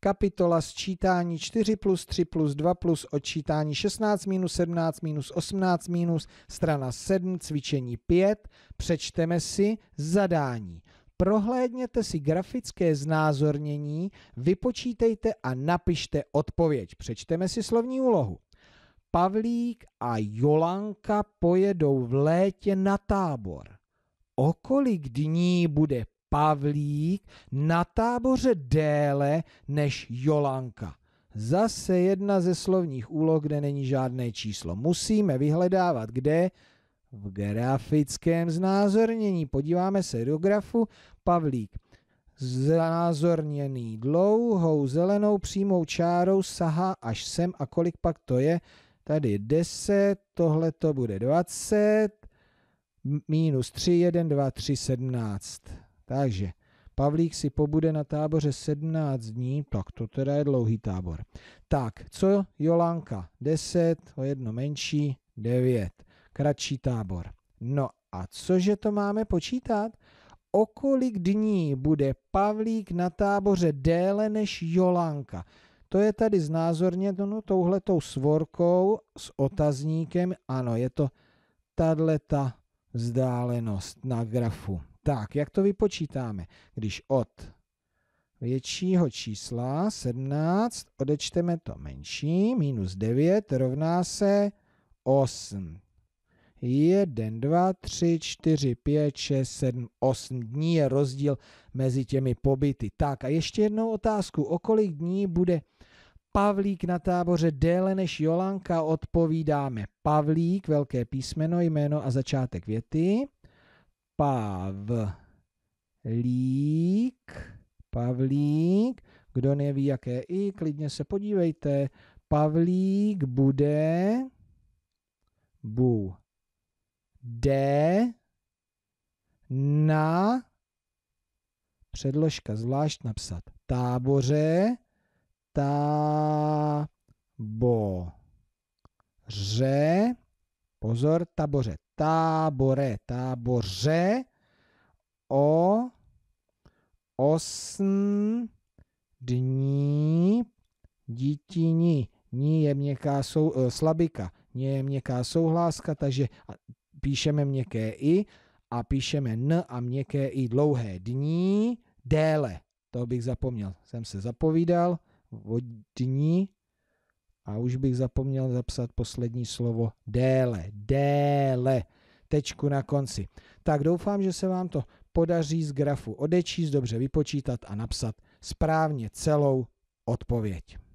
kapitola sčítání 4 plus 3 plus 2 plus odčítání 16 minus 17 minus 18 minus strana 7 cvičení 5 přečteme si zadání. Prohlédněte si grafické znázornění, vypočítejte a napište odpověď. Přečteme si slovní úlohu. Pavlík a Jolanka pojedou v létě na tábor. O kolik dní bude Pavlík na táboře déle než Jolanka. Zase jedna ze slovních úloh, kde není žádné číslo. Musíme vyhledávat, kde v grafickém znázornění. Podíváme se do grafu Pavlík. Znázorněný dlouhou zelenou přímou čárou sahá až sem a kolik pak to je? Tady 10, tohle to bude 20, minus 3, 1, 2, 3, 17. Takže Pavlík si pobude na táboře 17 dní, tak to teda je dlouhý tábor. Tak, co Jolanka? 10, o jedno menší, 9. Kratší tábor. No a cože to máme počítat? O kolik dní bude Pavlík na táboře déle než Jolanka? To je tady znázorněno no, touhletou svorkou s otazníkem. Ano, je to tato vzdálenost na grafu. Tak, jak to vypočítáme? Když od většího čísla 17 odečteme to menší, minus 9 rovná se 8. 1, 2, 3, 4, 5, 6, 7, 8 dní je rozdíl mezi těmi pobyty. Tak a ještě jednou otázku, o kolik dní bude Pavlík na táboře déle než Jolanka, odpovídáme Pavlík, velké písmeno, jméno a začátek věty. Pavlík, Pavlík, kdo neví, jaké i, klidně se podívejte, Pavlík bude, bu, de, na, předložka zvlášť napsat, táboře, táboře, pozor, taboře, tábore, táboře o osm dní dítini. Ní je měkká sou, eh, slabika, ní je měkká souhláska, takže píšeme měkké i a píšeme n a měkké i dlouhé dní déle. To bych zapomněl, jsem se zapovídal. Od dní a už bych zapomněl zapsat poslední slovo déle, déle, tečku na konci. Tak doufám, že se vám to podaří z grafu odečíst, dobře vypočítat a napsat správně celou odpověď.